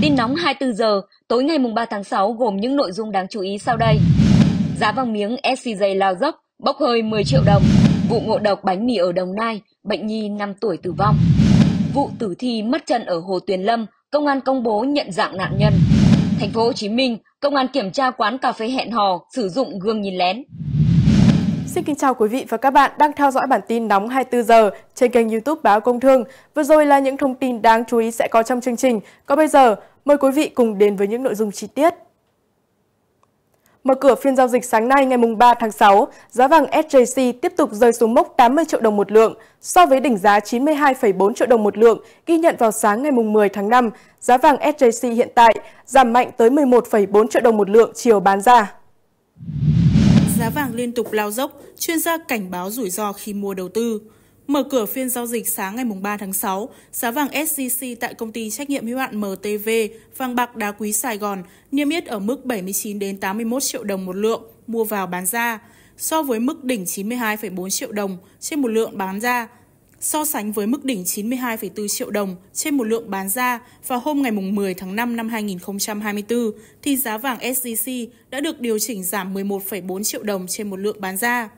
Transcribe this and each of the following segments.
tin nóng 24 giờ tối ngày 3 tháng 6 gồm những nội dung đáng chú ý sau đây. Giá vàng miếng SCJ lao dốc, bốc hơi 10 triệu đồng. Vụ ngộ độc bánh mì ở Đồng Nai, bệnh nhi 5 tuổi tử vong. Vụ tử thi mất chân ở Hồ Tuyền Lâm, công an công bố nhận dạng nạn nhân. Thành phố Hồ Chí Minh, công an kiểm tra quán cà phê hẹn hò sử dụng gương nhìn lén. Xin kính chào quý vị và các bạn đang theo dõi bản tin nóng 24 giờ trên kênh YouTube Báo Công Thương. Vừa rồi là những thông tin đáng chú ý sẽ có trong chương trình. Còn bây giờ, Mời quý vị cùng đến với những nội dung chi tiết. Mở cửa phiên giao dịch sáng nay ngày 3 tháng 6, giá vàng SJC tiếp tục rơi xuống mốc 80 triệu đồng một lượng so với đỉnh giá 92,4 triệu đồng một lượng ghi nhận vào sáng ngày 10 tháng 5. Giá vàng SJC hiện tại giảm mạnh tới 11,4 triệu đồng một lượng chiều bán ra. Giá vàng liên tục lao dốc, chuyên gia cảnh báo rủi ro khi mua đầu tư. Mở cửa phiên giao dịch sáng ngày 3 tháng 6, giá vàng SJC tại công ty trách nhiệm hữu hạn MTV, vàng bạc đá quý Sài Gòn niêm yết ở mức 79 đến 81 triệu đồng một lượng mua vào bán ra, so với mức đỉnh 92,4 triệu đồng trên một lượng bán ra, so sánh với mức đỉnh 92,4 triệu đồng trên một lượng bán ra vào hôm ngày 10 tháng 5 năm 2024, thì giá vàng SJC đã được điều chỉnh giảm 11,4 triệu đồng trên một lượng bán ra.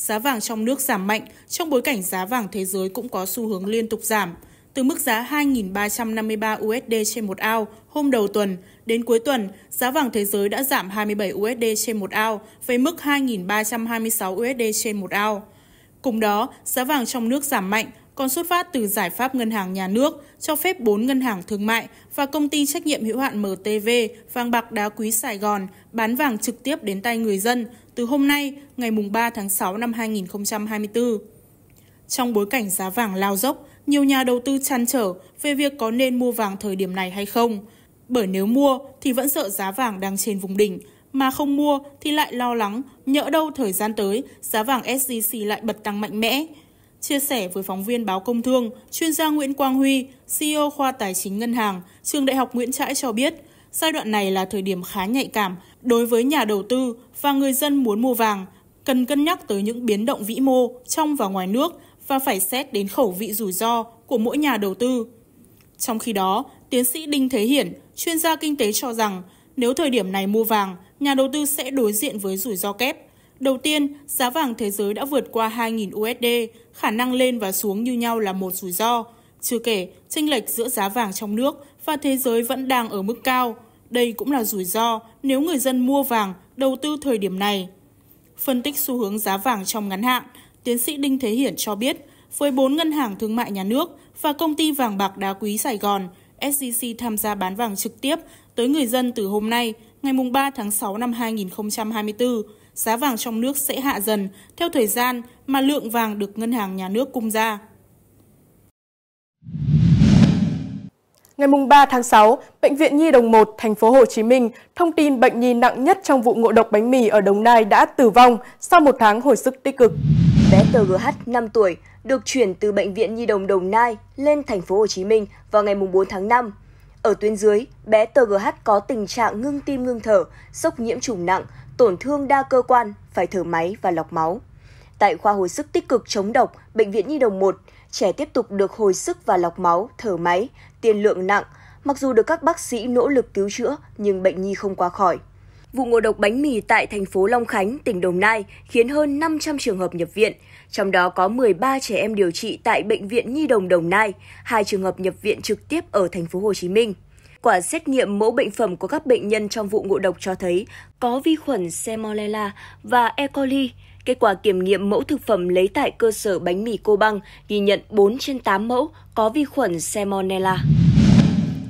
Giá vàng trong nước giảm mạnh trong bối cảnh giá vàng thế giới cũng có xu hướng liên tục giảm, từ mức giá 2.353 USD trên một ao hôm đầu tuần đến cuối tuần, giá vàng thế giới đã giảm 27 USD trên một ao với mức 2.326 USD trên một ao. Cùng đó, giá vàng trong nước giảm mạnh còn xuất phát từ giải pháp ngân hàng nhà nước cho phép 4 ngân hàng thương mại và công ty trách nhiệm hữu hạn MTV vàng bạc đá quý Sài Gòn bán vàng trực tiếp đến tay người dân từ hôm nay, ngày 3 tháng 6 năm 2024. Trong bối cảnh giá vàng lao dốc, nhiều nhà đầu tư chăn trở về việc có nên mua vàng thời điểm này hay không. Bởi nếu mua thì vẫn sợ giá vàng đang trên vùng đỉnh, mà không mua thì lại lo lắng nhỡ đâu thời gian tới giá vàng SJC lại bật tăng mạnh mẽ. Chia sẻ với phóng viên báo Công Thương, chuyên gia Nguyễn Quang Huy, CEO khoa Tài chính Ngân hàng, trường Đại học Nguyễn Trãi cho biết – Giai đoạn này là thời điểm khá nhạy cảm đối với nhà đầu tư và người dân muốn mua vàng, cần cân nhắc tới những biến động vĩ mô trong và ngoài nước và phải xét đến khẩu vị rủi ro của mỗi nhà đầu tư. Trong khi đó, tiến sĩ Đinh Thế Hiển, chuyên gia kinh tế cho rằng nếu thời điểm này mua vàng, nhà đầu tư sẽ đối diện với rủi ro kép. Đầu tiên, giá vàng thế giới đã vượt qua 2.000 USD, khả năng lên và xuống như nhau là một rủi ro. Chưa kể, chênh lệch giữa giá vàng trong nước và thế giới vẫn đang ở mức cao. Đây cũng là rủi ro nếu người dân mua vàng, đầu tư thời điểm này. Phân tích xu hướng giá vàng trong ngắn hạn, tiến sĩ Đinh Thế Hiển cho biết, với 4 ngân hàng thương mại nhà nước và công ty vàng bạc đá quý Sài Gòn, SCC tham gia bán vàng trực tiếp tới người dân từ hôm nay, ngày 3 tháng 6 năm 2024, giá vàng trong nước sẽ hạ dần theo thời gian mà lượng vàng được ngân hàng nhà nước cung ra. Ngày 3 tháng 6, Bệnh viện Nhi Đồng 1, thành phố Hồ Chí Minh thông tin bệnh nhi nặng nhất trong vụ ngộ độc bánh mì ở Đồng Nai đã tử vong sau một tháng hồi sức tích cực. Bé TGH 5 tuổi được chuyển từ Bệnh viện Nhi Đồng Đồng Nai lên thành phố Hồ Chí Minh vào ngày 4 tháng 5. Ở tuyến dưới, bé TGH có tình trạng ngưng tim ngưng thở, sốc nhiễm trùng nặng, tổn thương đa cơ quan, phải thở máy và lọc máu tại khoa hồi sức tích cực chống độc Bệnh viện Nhi đồng 1, trẻ tiếp tục được hồi sức và lọc máu, thở máy, tiền lượng nặng. Mặc dù được các bác sĩ nỗ lực cứu chữa, nhưng bệnh nhi không qua khỏi. Vụ ngộ độc bánh mì tại thành phố Long Khánh, tỉnh Đồng Nai khiến hơn 500 trường hợp nhập viện, trong đó có 13 trẻ em điều trị tại bệnh viện Nhi đồng Đồng Nai, hai trường hợp nhập viện trực tiếp ở thành phố Hồ Chí Minh. Quả xét nghiệm mẫu bệnh phẩm của các bệnh nhân trong vụ ngộ độc cho thấy có vi khuẩn Salmonella và E. coli, Kết quả kiểm nghiệm mẫu thực phẩm lấy tại cơ sở bánh mì cô băng ghi nhận 4 trên 8 mẫu có vi khuẩn Salmonella.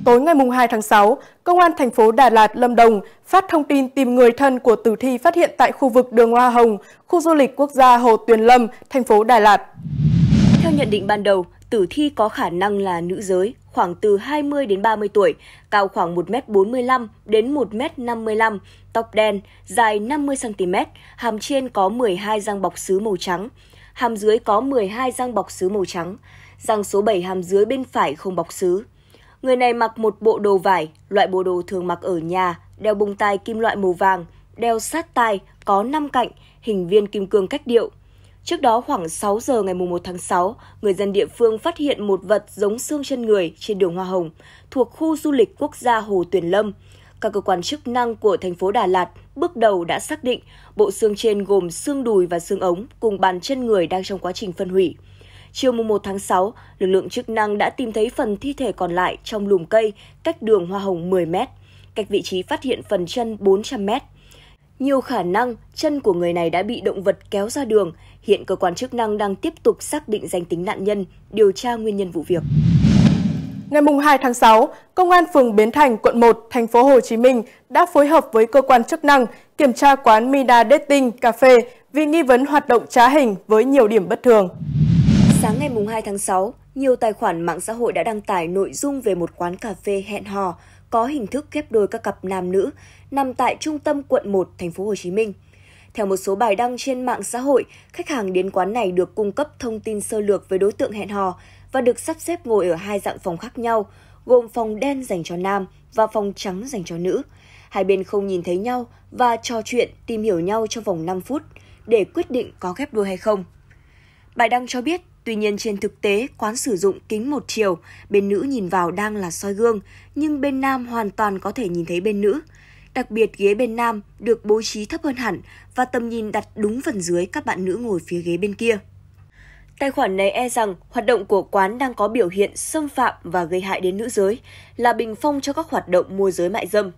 Tối ngày 2 tháng 6, Công an thành phố Đà Lạt, Lâm Đồng phát thông tin tìm người thân của tử thi phát hiện tại khu vực đường Hoa Hồng, khu du lịch quốc gia Hồ Tuyền Lâm, thành phố Đà Lạt. Theo nhận định ban đầu, tử thi có khả năng là nữ giới, khoảng từ 20 đến 30 tuổi, cao khoảng 1m45 đến 1m55, tóc đen, dài 50cm, hàm trên có 12 răng bọc sứ màu trắng, hàm dưới có 12 răng bọc sứ màu trắng, răng số 7 hàm dưới bên phải không bọc sứ. Người này mặc một bộ đồ vải, loại bộ đồ thường mặc ở nhà, đeo bông tai kim loại màu vàng, đeo sát tai, có 5 cạnh, hình viên kim cương cách điệu – Trước đó khoảng 6 giờ ngày 1 tháng 6, người dân địa phương phát hiện một vật giống xương chân người trên đường Hoa Hồng, thuộc khu du lịch quốc gia Hồ Tuyền Lâm. Các cơ quan chức năng của thành phố Đà Lạt bước đầu đã xác định bộ xương trên gồm xương đùi và xương ống cùng bàn chân người đang trong quá trình phân hủy. Chiều 1 tháng 6, lực lượng chức năng đã tìm thấy phần thi thể còn lại trong lùm cây cách đường Hoa Hồng 10 mét, cách vị trí phát hiện phần chân 400 mét. Nhiều khả năng chân của người này đã bị động vật kéo ra đường. Hiện cơ quan chức năng đang tiếp tục xác định danh tính nạn nhân, điều tra nguyên nhân vụ việc. Ngày 2 tháng 6, Công an phường Bến Thành, quận 1, thành phố Hồ Chí Minh đã phối hợp với cơ quan chức năng kiểm tra quán Mida Dating Cafe vì nghi vấn hoạt động trá hình với nhiều điểm bất thường. Sáng ngày 2 tháng 6, nhiều tài khoản mạng xã hội đã đăng tải nội dung về một quán cà phê hẹn hò có hình thức ghép đôi các cặp nam nữ nằm tại trung tâm quận 1, thành phố Hồ Chí Minh. Theo một số bài đăng trên mạng xã hội, khách hàng đến quán này được cung cấp thông tin sơ lược về đối tượng hẹn hò và được sắp xếp ngồi ở hai dạng phòng khác nhau, gồm phòng đen dành cho nam và phòng trắng dành cho nữ. Hai bên không nhìn thấy nhau và trò chuyện, tìm hiểu nhau trong vòng 5 phút để quyết định có ghép đôi hay không. Bài đăng cho biết, tuy nhiên trên thực tế, quán sử dụng kính một chiều, bên nữ nhìn vào đang là soi gương, nhưng bên nam hoàn toàn có thể nhìn thấy bên nữ – Đặc biệt ghế bên nam được bố trí thấp hơn hẳn và tầm nhìn đặt đúng phần dưới các bạn nữ ngồi phía ghế bên kia. Tài khoản này e rằng hoạt động của quán đang có biểu hiện xâm phạm và gây hại đến nữ giới, là bình phong cho các hoạt động môi giới mại dâm.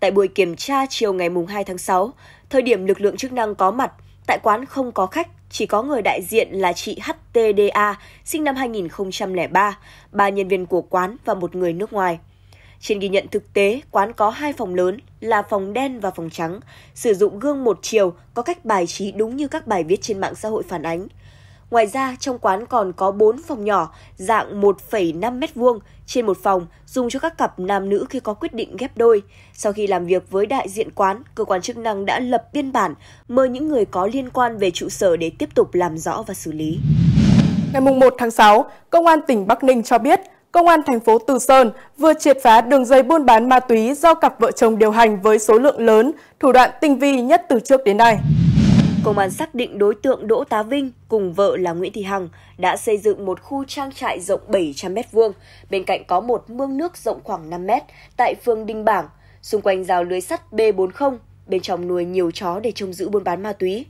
Tại buổi kiểm tra chiều ngày 2 tháng 6, thời điểm lực lượng chức năng có mặt, tại quán không có khách, chỉ có người đại diện là chị HTDA, sinh năm 2003, ba nhân viên của quán và một người nước ngoài. Trên ghi nhận thực tế, quán có hai phòng lớn là phòng đen và phòng trắng, sử dụng gương một chiều có cách bài trí đúng như các bài viết trên mạng xã hội phản ánh. Ngoài ra, trong quán còn có 4 phòng nhỏ dạng 1,5 m2 trên một phòng dùng cho các cặp nam nữ khi có quyết định ghép đôi. Sau khi làm việc với đại diện quán, cơ quan chức năng đã lập biên bản mời những người có liên quan về trụ sở để tiếp tục làm rõ và xử lý. Ngày 1 tháng 6, Công an tỉnh Bắc Ninh cho biết Công an thành phố Từ Sơn vừa triệt phá đường dây buôn bán ma túy do cặp vợ chồng điều hành với số lượng lớn, thủ đoạn tinh vi nhất từ trước đến nay. Công an xác định đối tượng Đỗ Tá Vinh cùng vợ là Nguyễn Thị Hằng đã xây dựng một khu trang trại rộng 700m2, bên cạnh có một mương nước rộng khoảng 5m tại phường Đinh Bảng, xung quanh rào lưới sắt B40, bên trong nuôi nhiều chó để trông giữ buôn bán ma túy.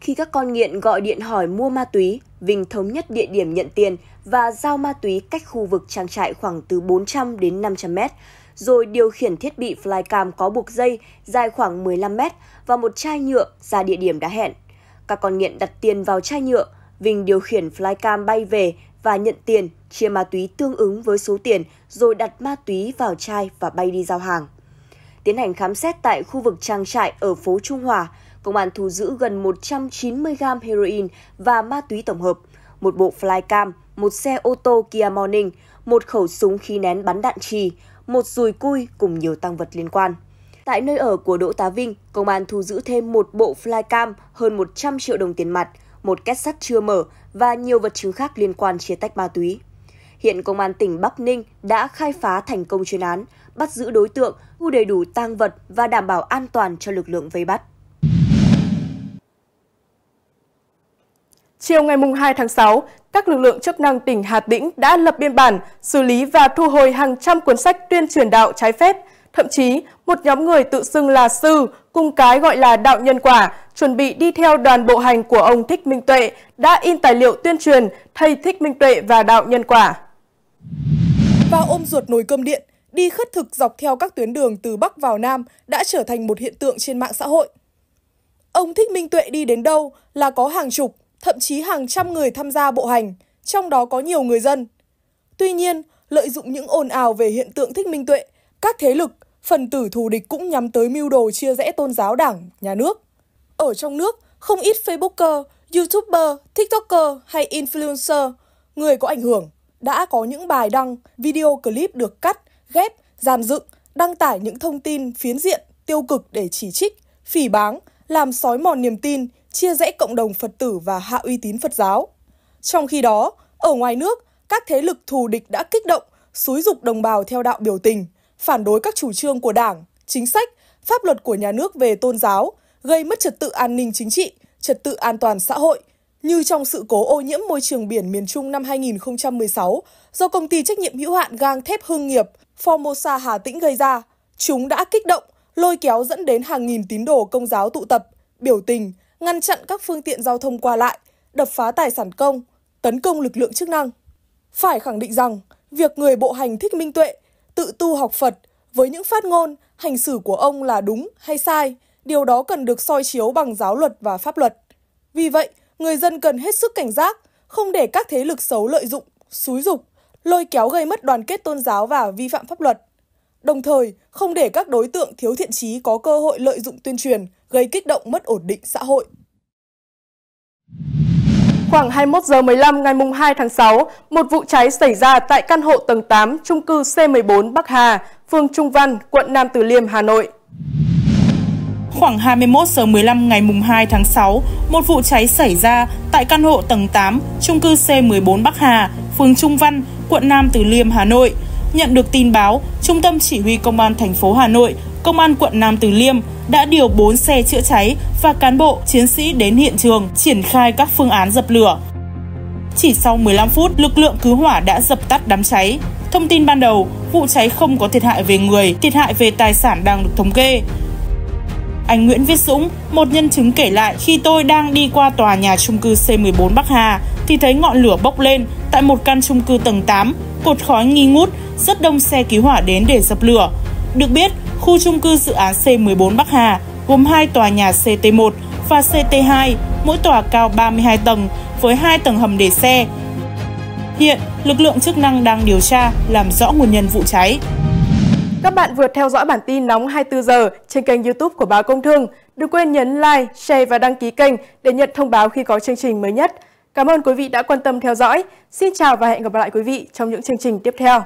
Khi các con nghiện gọi điện hỏi mua ma túy, Vinh thống nhất địa điểm nhận tiền và giao ma túy cách khu vực trang trại khoảng từ 400 đến 500 mét, rồi điều khiển thiết bị flycam có buộc dây dài khoảng 15 mét và một chai nhựa ra địa điểm đã hẹn. Các con nghiện đặt tiền vào chai nhựa, Vinh điều khiển flycam bay về và nhận tiền, chia ma túy tương ứng với số tiền rồi đặt ma túy vào chai và bay đi giao hàng. Tiến hành khám xét tại khu vực trang trại ở phố Trung Hòa, công an thu giữ gần 190 gram heroin và ma túy tổng hợp, một bộ flycam, một xe ô tô Kia Morning, một khẩu súng khí nén bắn đạn trì, một dùi cui cùng nhiều tăng vật liên quan. Tại nơi ở của Đỗ Tá Vinh, công an thu giữ thêm một bộ flycam, hơn 100 triệu đồng tiền mặt, một két sắt chưa mở và nhiều vật chứng khác liên quan chia tách ma túy. Hiện công an tỉnh Bắc Ninh đã khai phá thành công chuyên án, bắt giữ đối tượng, thu đầy đủ tang vật và đảm bảo an toàn cho lực lượng vây bắt. Chiều ngày 2 tháng 6, các lực lượng chức năng tỉnh Hà Tĩnh đã lập biên bản, xử lý và thu hồi hàng trăm cuốn sách tuyên truyền đạo trái phép. Thậm chí, một nhóm người tự xưng là sư, cùng cái gọi là đạo nhân quả, chuẩn bị đi theo đoàn bộ hành của ông Thích Minh Tuệ, đã in tài liệu tuyên truyền thầy Thích Minh Tuệ và đạo nhân quả. Và ôm ruột nồi cơm điện, đi khất thực dọc theo các tuyến đường từ Bắc vào Nam đã trở thành một hiện tượng trên mạng xã hội. Ông Thích Minh Tuệ đi đến đâu là có hàng chục, thậm chí hàng trăm người tham gia bộ hành, trong đó có nhiều người dân. Tuy nhiên, lợi dụng những ồn ào về hiện tượng thích minh tuệ, các thế lực, phần tử thù địch cũng nhắm tới mưu đồ chia rẽ tôn giáo đảng, nhà nước. Ở trong nước, không ít Facebooker, YouTuber, TikToker hay influencer, người có ảnh hưởng, đã có những bài đăng, video clip được cắt, ghép, giàn dựng, đăng tải những thông tin phiến diện, tiêu cực để chỉ trích, phỉ báng, làm sói mòn niềm tin, chia rẽ cộng đồng Phật tử và hạ uy tín Phật giáo. Trong khi đó, ở ngoài nước, các thế lực thù địch đã kích động, xúi dục đồng bào theo đạo biểu tình, phản đối các chủ trương của Đảng, chính sách, pháp luật của nhà nước về tôn giáo, gây mất trật tự an ninh chính trị, trật tự an toàn xã hội, như trong sự cố ô nhiễm môi trường biển miền Trung năm 2016 do công ty trách nhiệm hữu hạn gang thép Hưng Nghiệp, Formosa Hà Tĩnh gây ra. Chúng đã kích động, lôi kéo dẫn đến hàng nghìn tín đồ công giáo tụ tập, biểu tình, ngăn chặn các phương tiện giao thông qua lại, đập phá tài sản công, tấn công lực lượng chức năng. Phải khẳng định rằng, việc người bộ hành thích minh tuệ, tự tu học Phật với những phát ngôn, hành xử của ông là đúng hay sai, điều đó cần được soi chiếu bằng giáo luật và pháp luật. Vì vậy, người dân cần hết sức cảnh giác, không để các thế lực xấu lợi dụng, xúi dục, lôi kéo gây mất đoàn kết tôn giáo và vi phạm pháp luật. Đồng thời, không để các đối tượng thiếu thiện trí có cơ hội lợi dụng tuyên truyền, gây kích động mất ổn định xã hội. Khoảng 21 giờ 15 ngày 2 tháng 6, một vụ cháy xảy ra tại căn hộ tầng 8, trung cư C14 Bắc Hà, phường Trung Văn, quận Nam Từ Liêm, Hà Nội. Khoảng 21 giờ 15 ngày 2 tháng 6, một vụ cháy xảy ra tại căn hộ tầng 8, trung cư C14 Bắc Hà, phường Trung Văn, quận Nam Từ Liêm, Hà Nội. Nhận được tin báo, Trung tâm Chỉ huy Công an thành phố Hà Nội Công an quận Nam Từ Liêm đã điều 4 xe chữa cháy và cán bộ chiến sĩ đến hiện trường triển khai các phương án dập lửa. Chỉ sau 15 phút, lực lượng cứu hỏa đã dập tắt đám cháy. Thông tin ban đầu, vụ cháy không có thiệt hại về người, thiệt hại về tài sản đang được thống kê. Anh Nguyễn Viết Dũng, một nhân chứng kể lại khi tôi đang đi qua tòa nhà trung cư C14 Bắc Hà thì thấy ngọn lửa bốc lên tại một căn trung cư tầng 8, cột khói nghi ngút, rất đông xe cứu hỏa đến để dập lửa. Được biết, khu chung cư dự án C14 Bắc Hà gồm hai tòa nhà CT1 và CT2, mỗi tòa cao 32 tầng với hai tầng hầm để xe. Hiện, lực lượng chức năng đang điều tra làm rõ nguồn nhân vụ cháy. Các bạn vừa theo dõi bản tin nóng 24 giờ trên kênh YouTube của báo Công Thương. Đừng quên nhấn like, share và đăng ký kênh để nhận thông báo khi có chương trình mới nhất. Cảm ơn quý vị đã quan tâm theo dõi. Xin chào và hẹn gặp lại quý vị trong những chương trình tiếp theo.